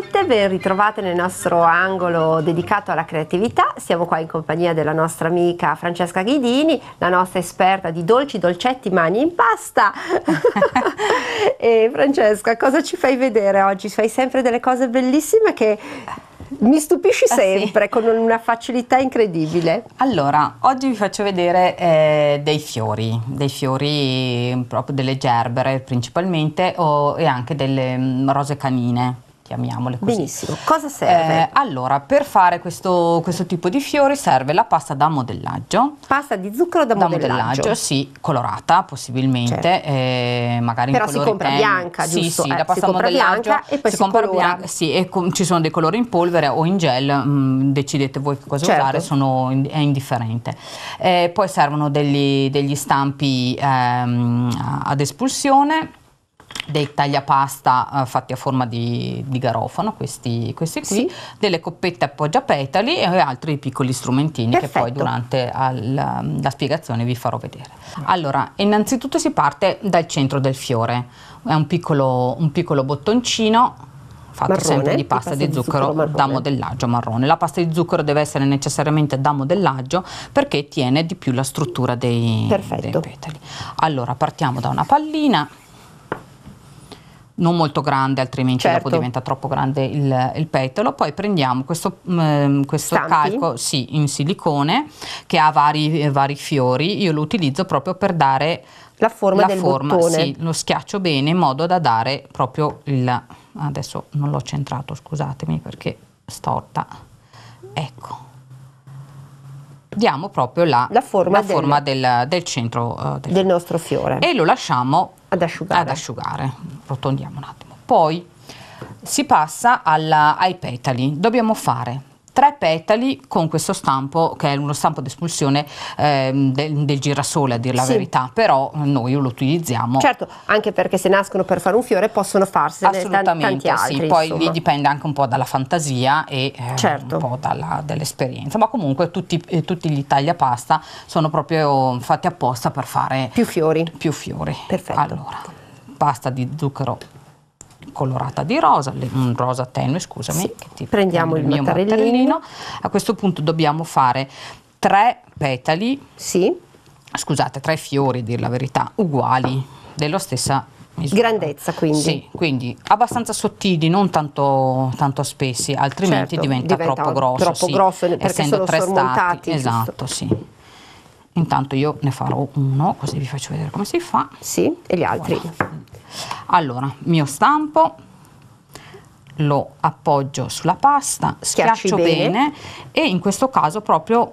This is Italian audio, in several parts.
tutte, ben ritrovate nel nostro angolo dedicato alla creatività. Siamo qua in compagnia della nostra amica Francesca Ghidini, la nostra esperta di dolci, dolcetti, mani in pasta. e Francesca, cosa ci fai vedere oggi? Fai sempre delle cose bellissime che mi stupisci eh, sempre ah, sì. con una facilità incredibile. Allora, oggi vi faccio vedere eh, dei fiori, dei fiori mm, proprio delle gerbere principalmente o, e anche delle m, mm, rose canine chiamiamole così. Benissimo, cosa serve? Eh, allora, per fare questo, questo, tipo di fiori serve la pasta da modellaggio. Pasta di zucchero da, da modellaggio. modellaggio. Sì, colorata possibilmente, certo. eh, magari Però in colori si compra ten... bianca, sì, giusto? Sì, eh, la pasta da modellaggio e poi si, si compra bianca. Sì, e ci sono dei colori in polvere o in gel, mh, mm, decidete voi che cosa certo. usare, sono in, è indifferente. Eh, poi servono degli, degli stampi ehm, ad espulsione dei tagliapasta eh, fatti a forma di, di garofano, questi, questi qui, sì. delle coppette appoggiapetali e altri piccoli strumentini Perfetto. che poi durante al, la spiegazione vi farò vedere. Allora, innanzitutto si parte dal centro del fiore, è un piccolo, un piccolo bottoncino fatto marrone, sempre di pasta, di, di zucchero, zucchero da modellaggio marrone. La pasta di zucchero deve essere necessariamente da modellaggio perché tiene di più la struttura dei, dei petali. Allora partiamo da una pallina non molto grande, altrimenti certo. dopo diventa troppo grande il, il petolo. Poi prendiamo questo, mh, mm, questo calco sì, in silicone che ha vari, eh, vari fiori, io lo utilizzo proprio per dare la forma la del forma, bottone. Sì, lo schiaccio bene in modo da dare proprio il... Adesso non l'ho centrato, scusatemi perché storta. Ecco. Diamo proprio la, la forma, la del, del, del, centro uh, del, del nostro fiore. E lo lasciamo ad asciugare. Ad asciugare. Rotondiamo un attimo. Poi si passa alla, ai petali. Dobbiamo fare petali con questo stampo che è uno stampo d'espulsione espulsione ehm, del, del, girasole a dir la sì. verità, però eh, noi lo utilizziamo. Certo, anche perché se nascono per fare un fiore possono farsi Assolutamente, tanti altri. Sì. Poi insomma. lì dipende anche un po' dalla fantasia e eh, certo. un po' dall'esperienza, ma comunque tutti, eh, tutti gli tagliapasta sono proprio fatti apposta per fare più fiori. Più fiori. Perfetto. Allora, pasta di zucchero colorata di rosa, un rosa tenue scusami, sì. che ti prendiamo il, il mio mattarellino. A questo punto dobbiamo fare tre petali, sì. scusate, tre fiori, a dir la verità, uguali, della stessa misura. Grandezza quindi. Sì, quindi abbastanza sottili, non tanto, tanto spessi, altrimenti certo, diventa, diventa, troppo grosso. Troppo sì, grosso perché essendo sono tre stati. Esatto, giusto. sì. Intanto io ne farò uno, così vi faccio vedere come si fa. Sì, e gli altri. Voilà. Allora, mio stampo, lo appoggio sulla pasta, schiaccio bene. bene. e in questo caso proprio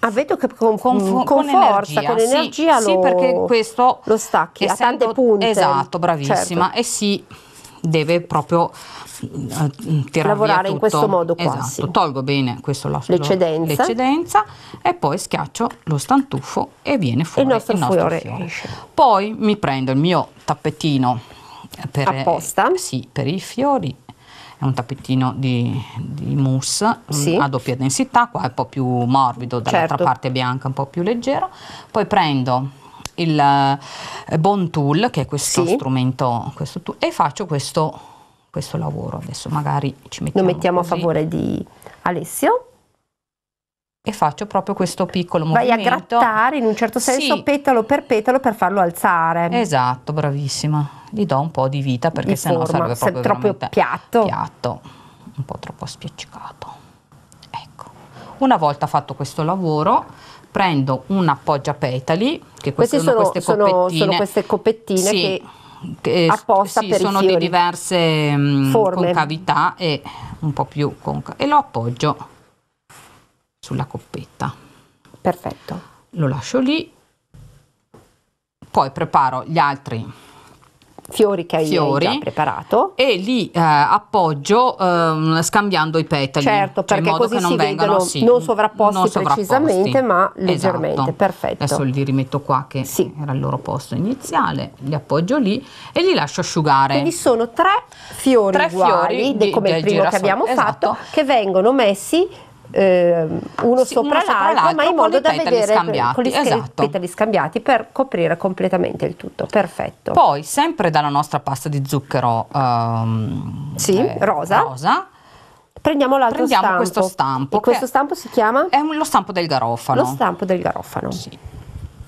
Ah, vedo che con, con, con, con forza, energia, con energia sì, lo, sì, perché questo lo stacchi essendo, a tante punte. Esatto, bravissima. Certo. E si deve proprio eh, tirare lavorare in questo modo qua. Esatto. Sì. Tolgo bene questo l'eccedenza. l'eccedenza e poi schiaccio lo stantuffo e viene fuori il nostro, il nostro fiore. fiore. Poi mi prendo il mio tappetino per, apposta. Sì, per i fiori è un tappetino di, di mousse mm, sì. a doppia densità, qua è un po' più morbido, dall'altra certo. parte bianca un po' più leggero. Poi prendo il eh, Bone Tool, che è questo sì. strumento, questo tool, e faccio questo, questo, lavoro. Adesso magari ci mettiamo. Lo mettiamo a favore di Alessio. E faccio proprio questo piccolo Vai movimento. Vai a grattare in un certo senso sì. petalo per petalo per farlo alzare. Esatto, bravissima. Gli do un po' di vita perché di sennò forma. sarebbe proprio Se troppo piatto. piatto, un po' troppo spiaccicato. Una volta fatto questo lavoro prendo un appoggia petali che queste sono, sono, queste sono, sono, queste copettine sì, che, che eh, apposta sì, per sono di diverse mh, mm, concavità e un po' più conca e lo appoggio sulla coppetta. Perfetto. Lo lascio lì, poi preparo gli altri fiori che hai fiori, già preparato e li eh, appoggio eh, scambiando i petali certo cioè perché così non si vengano, vedono sì, non sovrapposti non precisamente ma esatto. leggermente esatto. perfetto adesso li rimetto qua che sì. era il loro posto iniziale li appoggio lì e li lascio asciugare quindi sono tre fiori tre uguali fiori di, come il primo girasole. che abbiamo esatto. fatto che vengono messi eh, uno sì, sopra uno l'altro, l'altro, ma in modo da vedere scambiati, con gli esatto. petali scambiati per coprire completamente il tutto. Perfetto. Poi, sempre dalla nostra pasta di zucchero um, sì, eh, rosa, rosa Prendiamo l'altro Prendiamo stampo. questo stampo. E questo stampo si chiama? È lo stampo del garofano. Lo stampo del garofano. Sì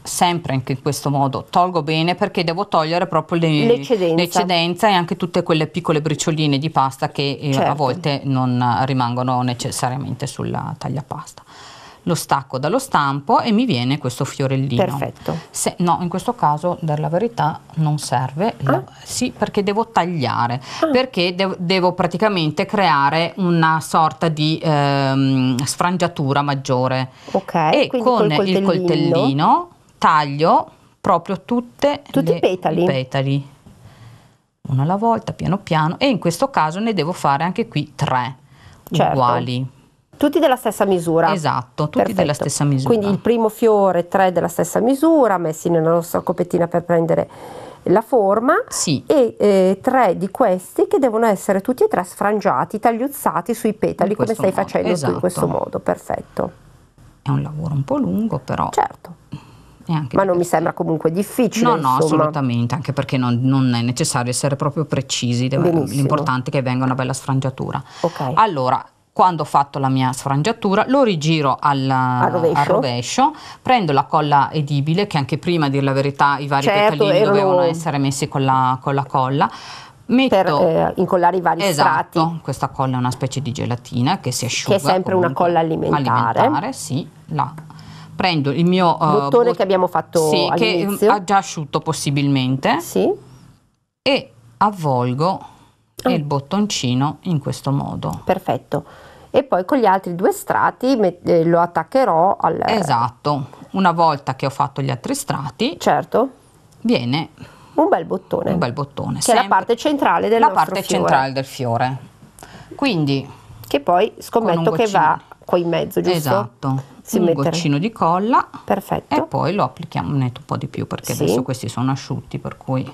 sempre anche in questo modo tolgo bene perché devo togliere proprio le, l'eccedenza. l'eccedenza e anche tutte quelle piccole bricioline di pasta che eh, a certo. volte non eh, rimangono necessariamente sulla tagliapasta lo stacco dallo stampo e mi viene questo fiorellino. Perfetto. Se, no, in questo caso, per la verità, non serve. Ah. La, sì, perché devo tagliare, ah. perché de- devo praticamente creare una sorta di ehm, sfrangiatura maggiore. Ok, e con col coltellino. il coltellino taglio proprio tutte Tutti le, i petali. I petali, una alla volta, piano piano, e in questo caso ne devo fare anche qui tre certo. uguali. Tutti della stessa misura. Esatto, tutti Perfetto. della stessa misura. Quindi il primo fiore, tre della stessa misura, messi nella nostra coppettina per prendere la forma sì. e eh, tre di questi che devono essere tutti e tre sfrangiati, tagliuzzati sui petali come stai modo. facendo esatto. in questo esatto. modo. Perfetto. È un lavoro un po' lungo però. Certo neanche. Ma non mi sembra comunque difficile. No, no, assolutamente, anche perché non, non, è necessario essere proprio precisi, deve, l'importante è che venga una bella sfrangiatura. Okay. Allora, quando ho fatto la mia sfrangiatura lo rigiro alla, al, rovescio. al, rovescio. prendo la colla edibile che anche prima a dire la verità i vari certo, petallini dovevano essere messi con la, con la colla Metto, per eh, incollare i vari esatto, strati. questa colla è una specie di gelatina che si asciuga. Che è sempre una colla alimentare. Alimentare, sì, la prendo il mio uh, bottone bot- che abbiamo fatto sì, all'inizio. che mm, ha già asciutto possibilmente sì. e avvolgo ah. il bottoncino in questo modo. Perfetto. E poi con gli altri due strati met- eh, lo attaccherò al Esatto. Una volta che ho fatto gli altri strati, certo. Viene un bel bottone. Un bel bottone, che è la parte centrale della la parte fiore. centrale del fiore. Quindi che poi scommetto che va acqua in mezzo, giusto? Esatto. Si un mettere. goccino di colla. Perfetto. E poi lo applichiamo, metto un po' di più perché sì. adesso questi sono asciutti, per cui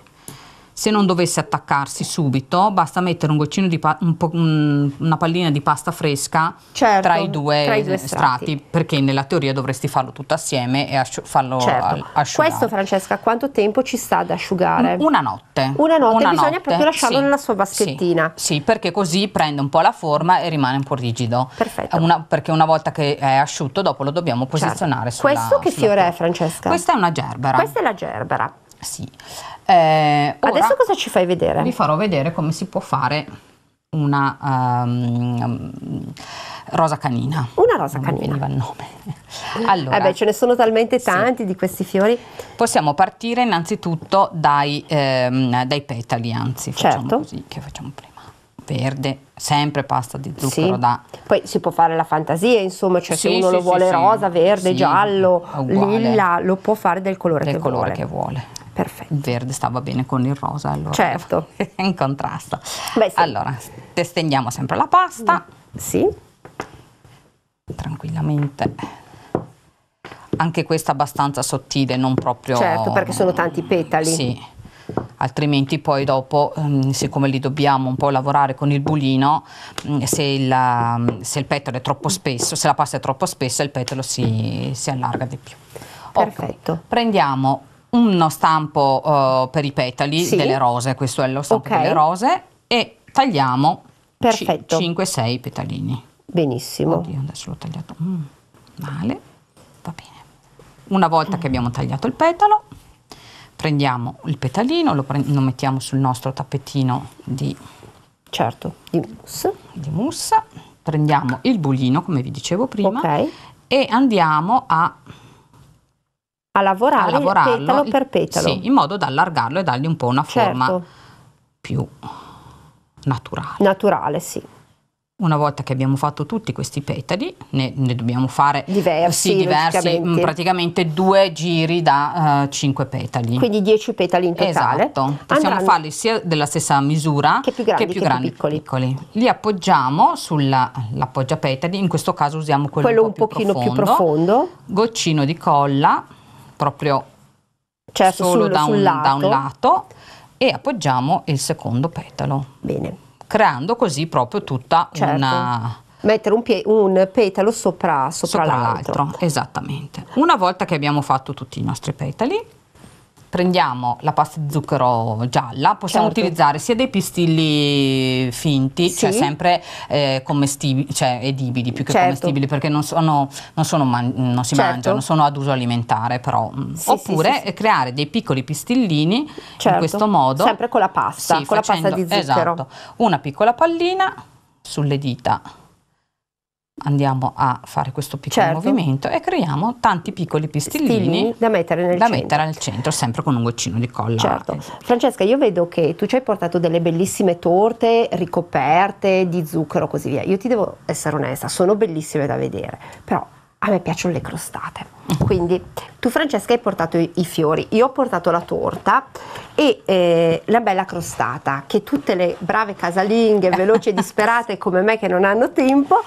se non dovesse attaccarsi subito, basta mettere un goccino di pa- un po- una pallina di pasta fresca certo, tra i due, tra i due strati. strati. perché nella teoria dovresti farlo tutto assieme e asci- farlo certo. asciugare. Questo Francesca, quanto tempo ci sta ad asciugare? Una notte. Una notte, una bisogna notte. proprio lasciarlo sì. nella sua vaschettina. Sì. sì. perché così prende un po' la forma e rimane un po' rigido. Perfetto. Una, perché una volta che è asciutto, dopo lo dobbiamo certo. posizionare certo. sulla Questo che fiore è, Francesca? Questa è una gerbera. Questa è la gerbera. Sì. Eh, Adesso cosa ci fai vedere? Vi farò vedere come si può fare una um, rosa canina. Una rosa non canina. veniva il nome. Eh, allora, eh beh, ce ne sono talmente tanti sì. di questi fiori. Possiamo partire innanzitutto dai, ehm, dai petali, anzi, facciamo certo. così che facciamo prima verde, sempre pasta di zucchero sì. da... Poi si può fare la fantasia, insomma, cioè sì, se uno sì, lo vuole rosa, verde, giallo, uguale. lilla, lo può fare del colore del che colore vuole. che vuole. Perfetto. Il verde stava bene con il rosa, allora. Certo. in contrasto. Beh, sì. Allora, testendiamo sempre la pasta. Mm. Sì. Tranquillamente. Anche questa abbastanza sottile, non proprio... Certo, perché sono tanti petali. Sì. Altrimenti poi dopo, mm, siccome li dobbiamo un po' lavorare con il bulino, mm, se il, se il petalo è troppo spesso, se la pasta è troppo spessa, il petalo si, si allarga di più. Perfetto. Okay. Prendiamo uno stampo uh, per i petali sì. delle rose, questo è lo stampo okay. delle rose, e tagliamo 5-6 petalini. Benissimo. Oddio, adesso l'ho tagliato mm, male, va bene. Una volta mm. che abbiamo tagliato il petalo, prendiamo il petalino, lo, pre lo mettiamo sul nostro tappetino di, certo, di mousse. di mousse, prendiamo il bulino, come vi dicevo prima, okay. e andiamo a a lavorare a petalo per petalo. Sì, in modo da allargarlo e dargli un po' una forma certo. più naturale. Naturale, sì. Una volta che abbiamo fatto tutti questi petali, ne, ne dobbiamo fare eh, diversi, sì, diversi mh, praticamente due giri da uh, eh, 5 petali. Quindi dieci petali in totale. Esatto, possiamo Andranno farli sia della stessa misura che più grandi che, più che grandi, più piccoli. piccoli. Li appoggiamo sull'appoggiapetali, in questo caso usiamo quello, quello un, po un pochino profondo, più profondo, goccino di colla, proprio certo, solo sul, da, un, da un lato e appoggiamo il secondo petalo. Bene. Creando così proprio tutta certo. una mettere un, pie- un, petalo sopra, sopra, sopra l'altro. l'altro. Esattamente. Una volta che abbiamo fatto tutti i nostri petali, prendiamo la pasta di zucchero gialla, possiamo certo. utilizzare sia dei pistilli finti, sì. cioè sempre eh, commestibili, cioè edibili più che certo. commestibili, perché non, sono, non, sono man- non si certo. mangiano, sono ad uso alimentare però. Mm. Sì, Oppure sì, creare dei piccoli pistillini in certo. questo modo. Sempre con la pasta, sì, con facendo, la pasta di zucchero. Esatto, una piccola pallina sulle dita andiamo a fare questo piccolo certo. movimento e creiamo tanti piccoli pistillini Stilini da, mettere nel, da mettere nel centro, sempre con un goccino di colla. Certo. Esatto. Francesca, io vedo che tu ci hai portato delle bellissime torte ricoperte di zucchero e così via. Io ti devo essere onesta, sono bellissime da vedere, però a me piacciono le crostate. Quindi tu Francesca hai portato i fiori, io ho portato la torta e eh, la bella crostata che tutte le brave casalinghe, veloci e disperate come me che non hanno tempo,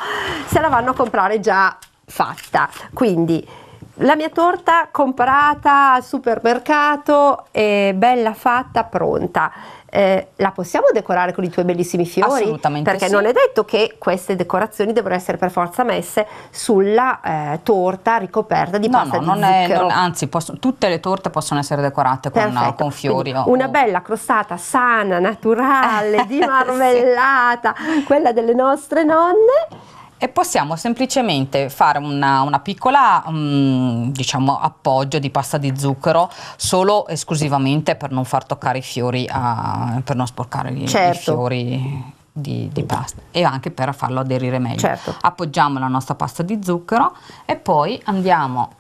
se la vanno a comprare già fatta. Quindi la mia torta comprata al supermercato è bella fatta, pronta. Eh, la possiamo decorare con i tuoi bellissimi fiori? Assolutamente. Perché sì. non è detto che queste decorazioni devono essere per forza messe sulla eh, torta ricoperta di no, pasta no, non è, non, anzi, posso, tutte le torte possono essere decorate con, con fiori. O, una bella crostata sana, naturale, di eh, marmellata, sì. quella delle nostre nonne e possiamo semplicemente fare una, una piccola um, diciamo appoggio di pasta di zucchero solo esclusivamente per non far toccare i fiori a, per non sporcare gli, certo. i fiori di, di, pasta e anche per farlo aderire meglio certo. appoggiamo la nostra pasta di zucchero e poi andiamo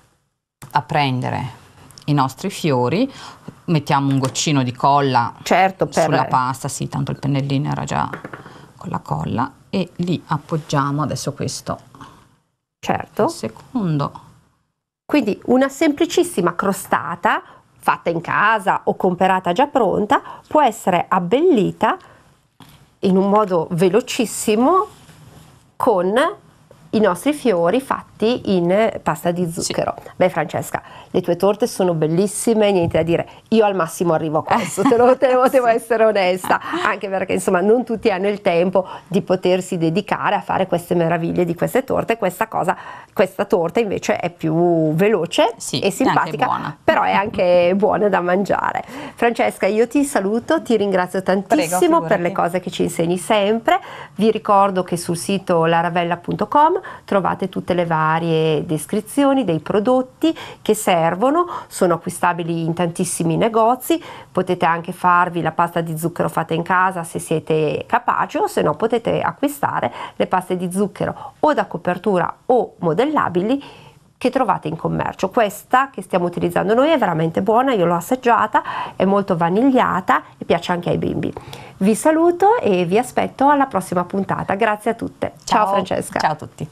a prendere i nostri fiori mettiamo un goccino di colla certo, per... sulla eh. pasta sì tanto il pennellino era già con la colla e li appoggiamo adesso questo certo secondo quindi una semplicissima crostata fatta in casa o comperata già pronta può essere abbellita in un modo velocissimo con i nostri fiori fatti in eh, pasta di zucchero. Sì. Beh Francesca, le tue torte sono bellissime, niente da dire, io al massimo arrivo a questo, te lo, te lo devo essere onesta, anche perché insomma non tutti hanno il tempo di potersi dedicare a fare queste meraviglie di queste torte, questa cosa, questa torta invece è più veloce sì, e simpatica, però è anche buona da mangiare. Francesca, io ti saluto, ti ringrazio tantissimo Prego, per le cose che ci insegni sempre, vi ricordo che sul sito laravella.com trovate tutte le varie descrizioni dei prodotti che servono, sono acquistabili in tantissimi negozi, potete anche farvi la pasta di zucchero fatta in casa se siete capaci o se no potete acquistare le paste di zucchero o da copertura o modellabili che trovate in commercio. Questa che stiamo utilizzando noi è veramente buona, io l'ho assaggiata, è molto vanigliata e piace anche ai bimbi. Vi saluto e vi aspetto alla prossima puntata. Grazie a tutte. Ciao, Ciao Francesca. Ciao a tutti.